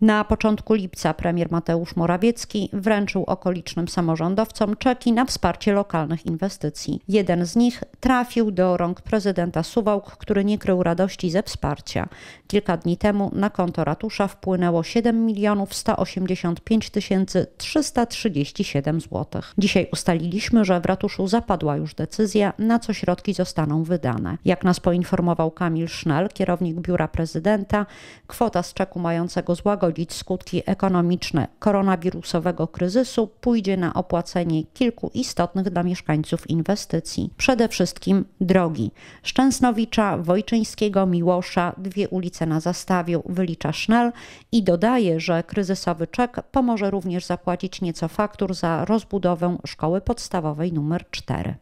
Na początku lipca premier Mateusz Morawiecki wręczył okolicznym samorządowcom czeki na wsparcie lokalnych inwestycji. Jeden z nich trafił do rąk prezydenta Suwałk, który nie krył radości ze wsparcia. Kilka dni temu na konto ratusza wpłynęło 7 milionów 185 337 zł. Dzisiaj ustaliliśmy, że w ratuszu zapadła już decyzja, na co środki zostaną wydane. Jak nas poinformował Kamil Sznel, kierownik biura prezydenta, kwota z czeku mającego złagodzić skutki ekonomiczne koronawirusowego kryzysu, pójdzie na opłacenie kilku istotnych dla mieszkańców inwestycji. Przede wszystkim drogi. Szczęsnowicza, Wojczyńskiego, Miłosza, dwie ulice na Zastawiu, wylicza Schnell i dodaje, że kryzysowy czek pomoże również zapłacić nieco faktur za rozbudowę szkoły podstawowej nr 4.